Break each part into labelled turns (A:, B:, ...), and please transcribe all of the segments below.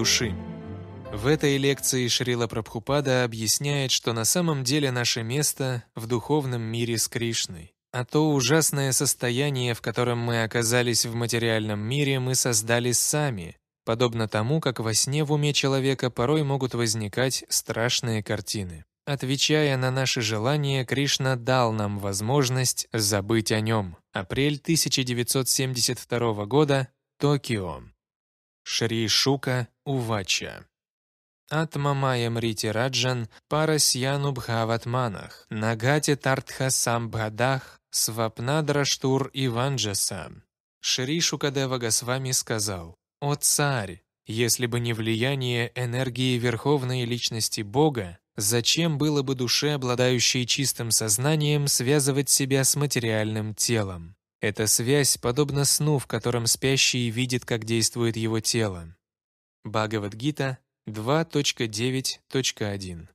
A: души. В этой лекции Шрила Прабхупада объясняет, что на самом деле наше место в духовном мире с Кришной. А то ужасное состояние, в котором мы оказались в материальном мире, мы создали сами, подобно тому, как во сне в уме человека порой могут возникать страшные картины. Отвечая на наши желания, Кришна дал нам возможность забыть о нем. Апрель 1972 года, Токио. Шри Шука, Увача. Атма Маям Рити Раджан Парасьяну Бхаватманах, Нагате Тартха Самбхадах, Свапнадра Штур Иванджаса. Шри Шукадева Госвами сказал, «О царь, если бы не влияние энергии Верховной Личности Бога, зачем было бы душе, обладающей чистым сознанием, связывать себя с материальным телом? Эта связь подобна сну, в котором спящий видит, как действует его тело. Бхагавадгита 2.9.1.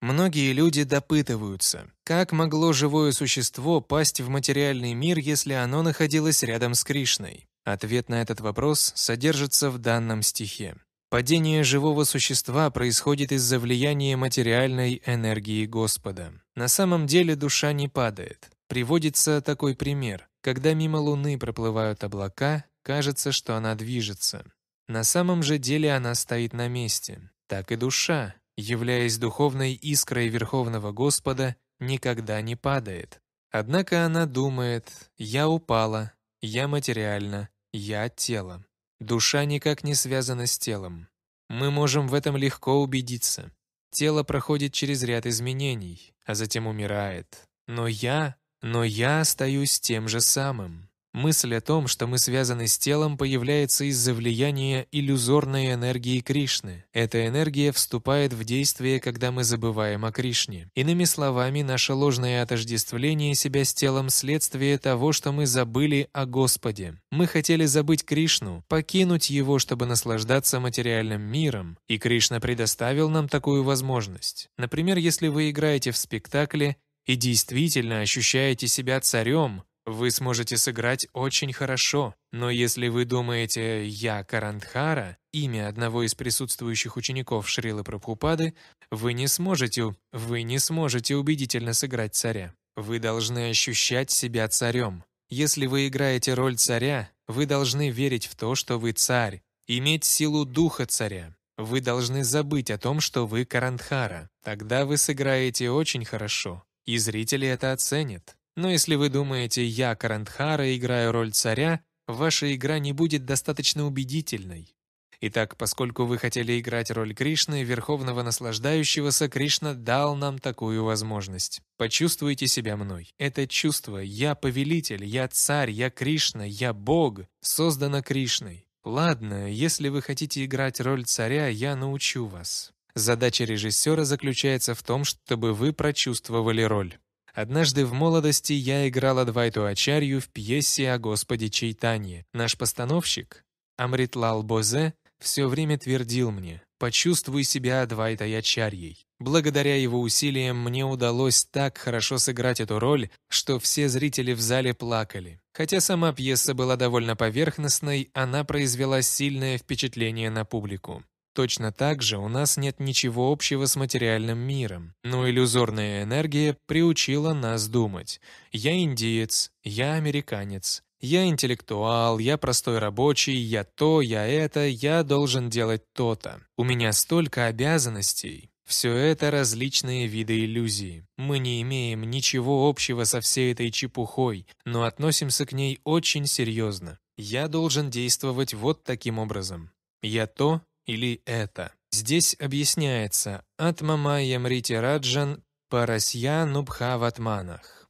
A: Многие люди допытываются, как могло живое существо пасть в материальный мир, если оно находилось рядом с Кришной? Ответ на этот вопрос содержится в данном стихе. Падение живого существа происходит из-за влияния материальной энергии Господа. На самом деле душа не падает. Приводится такой пример. Когда мимо Луны проплывают облака, кажется, что она движется. На самом же деле она стоит на месте. Так и душа, являясь духовной искрой Верховного Господа, никогда не падает. Однако она думает «я упала», «я материально», «я тело». Душа никак не связана с телом. Мы можем в этом легко убедиться. Тело проходит через ряд изменений, а затем умирает. Но я, но я остаюсь тем же самым. Мысль о том, что мы связаны с телом, появляется из-за влияния иллюзорной энергии Кришны. Эта энергия вступает в действие, когда мы забываем о Кришне. Иными словами, наше ложное отождествление себя с телом – следствие того, что мы забыли о Господе. Мы хотели забыть Кришну, покинуть Его, чтобы наслаждаться материальным миром, и Кришна предоставил нам такую возможность. Например, если вы играете в спектакле и действительно ощущаете себя царем, вы сможете сыграть очень хорошо, но если вы думаете «я Карандхара», имя одного из присутствующих учеников Шрилы Прабхупады, вы не сможете, вы не сможете убедительно сыграть царя. Вы должны ощущать себя царем. Если вы играете роль царя, вы должны верить в то, что вы царь, иметь силу духа царя. Вы должны забыть о том, что вы Карандхара. Тогда вы сыграете очень хорошо, и зрители это оценят. Но если вы думаете, я, Карантхара играю роль царя, ваша игра не будет достаточно убедительной. Итак, поскольку вы хотели играть роль Кришны, Верховного Наслаждающегося, Кришна дал нам такую возможность. Почувствуйте себя мной. Это чувство «я повелитель», «я царь», «я Кришна», «я Бог» создано Кришной. Ладно, если вы хотите играть роль царя, я научу вас. Задача режиссера заключается в том, чтобы вы прочувствовали роль. Однажды в молодости я играла двайту Ачарью в пьесе о Господе Чайтане. Наш постановщик, Амритлал Бозе, все время твердил мне «Почувствуй себя двайтой Ячарьей». Благодаря его усилиям мне удалось так хорошо сыграть эту роль, что все зрители в зале плакали. Хотя сама пьеса была довольно поверхностной, она произвела сильное впечатление на публику. Точно так же у нас нет ничего общего с материальным миром, но иллюзорная энергия приучила нас думать. Я индиец, я американец, я интеллектуал, я простой рабочий, я то, я это, я должен делать то-то. У меня столько обязанностей. Все это различные виды иллюзии. Мы не имеем ничего общего со всей этой чепухой, но относимся к ней очень серьезно. Я должен действовать вот таким образом. Я то, или это. Здесь объясняется «Атмамайя мрити раджан парасья нубхаватманах».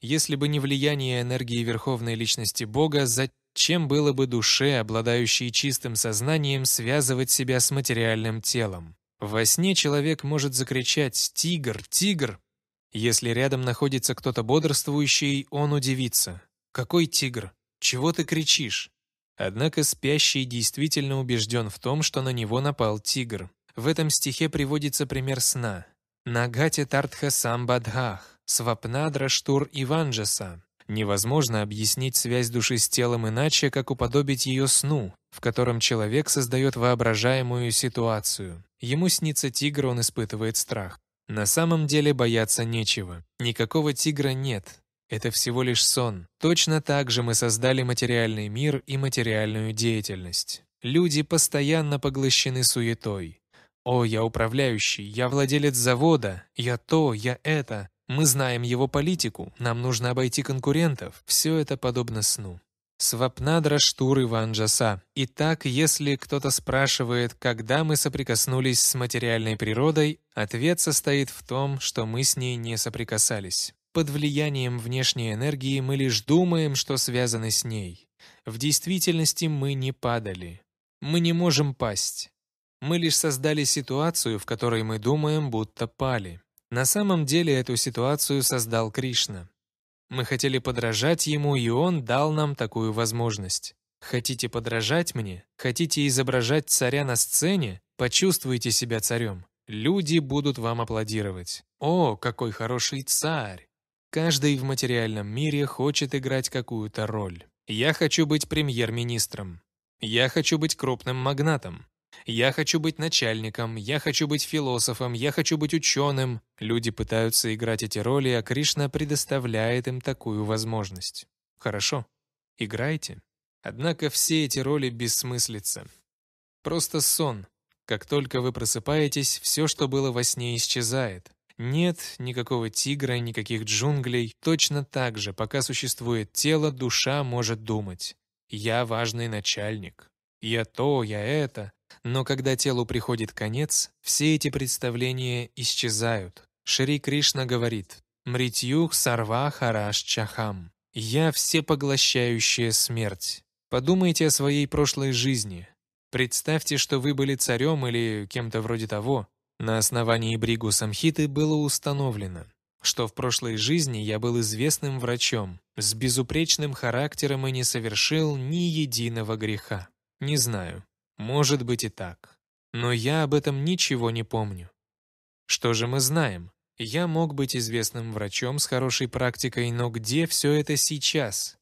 A: Если бы не влияние энергии Верховной Личности Бога, зачем было бы душе, обладающей чистым сознанием, связывать себя с материальным телом? Во сне человек может закричать «Тигр! Тигр!». Если рядом находится кто-то бодрствующий, он удивится. «Какой тигр? Чего ты кричишь?» Однако спящий действительно убежден в том, что на него напал тигр. В этом стихе приводится пример сна. «Нагате тартха самбадхах, свапнадра штур иванджаса». Невозможно объяснить связь души с телом иначе, как уподобить ее сну, в котором человек создает воображаемую ситуацию. Ему снится тигр, он испытывает страх. На самом деле бояться нечего. Никакого тигра нет, это всего лишь сон. Точно так же мы создали материальный мир и материальную деятельность. Люди постоянно поглощены суетой. «О, я управляющий, я владелец завода, я то, я это, мы знаем его политику, нам нужно обойти конкурентов». Все это подобно сну. Свапнадра Штуры Ванджаса. Итак, если кто-то спрашивает, когда мы соприкоснулись с материальной природой, ответ состоит в том, что мы с ней не соприкасались. Под влиянием внешней энергии мы лишь думаем, что связаны с ней. В действительности мы не падали. Мы не можем пасть. Мы лишь создали ситуацию, в которой мы думаем, будто пали. На самом деле эту ситуацию создал Кришна. Мы хотели подражать ему, и он дал нам такую возможность. Хотите подражать мне? Хотите изображать царя на сцене? Почувствуйте себя царем. Люди будут вам аплодировать. О, какой хороший царь! Каждый в материальном мире хочет играть какую-то роль. Я хочу быть премьер-министром. Я хочу быть крупным магнатом. Я хочу быть начальником, я хочу быть философом, я хочу быть ученым. Люди пытаются играть эти роли, а Кришна предоставляет им такую возможность. Хорошо, играйте. Однако все эти роли бессмыслица. Просто сон. Как только вы просыпаетесь, все, что было во сне, исчезает. Нет никакого тигра, никаких джунглей. Точно так же, пока существует тело, душа может думать. Я важный начальник. Я то, я это. Но когда телу приходит конец, все эти представления исчезают. Шри Кришна говорит «Мритьюх сарва хараш чахам». «Я всепоглощающая смерть». Подумайте о своей прошлой жизни. Представьте, что вы были царем или кем-то вроде того. На основании Бригу Самхиты было установлено, что в прошлой жизни я был известным врачом, с безупречным характером и не совершил ни единого греха. Не знаю, может быть и так. Но я об этом ничего не помню. Что же мы знаем? Я мог быть известным врачом с хорошей практикой, но где все это сейчас?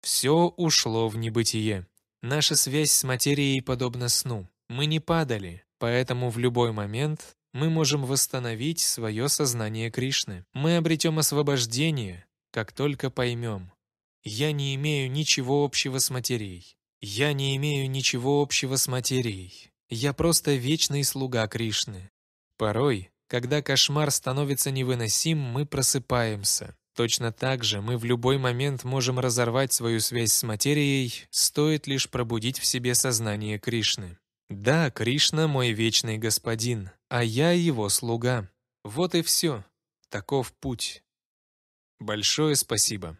A: Все ушло в небытие. Наша связь с материей подобна сну. Мы не падали, Поэтому в любой момент мы можем восстановить свое сознание Кришны. Мы обретем освобождение, как только поймем. Я не имею ничего общего с материей. Я не имею ничего общего с материей. Я просто вечный слуга Кришны. Порой, когда кошмар становится невыносим, мы просыпаемся. Точно так же мы в любой момент можем разорвать свою связь с материей, стоит лишь пробудить в себе сознание Кришны. Да, Кришна мой вечный господин, а я его слуга. Вот и все. Таков путь. Большое спасибо.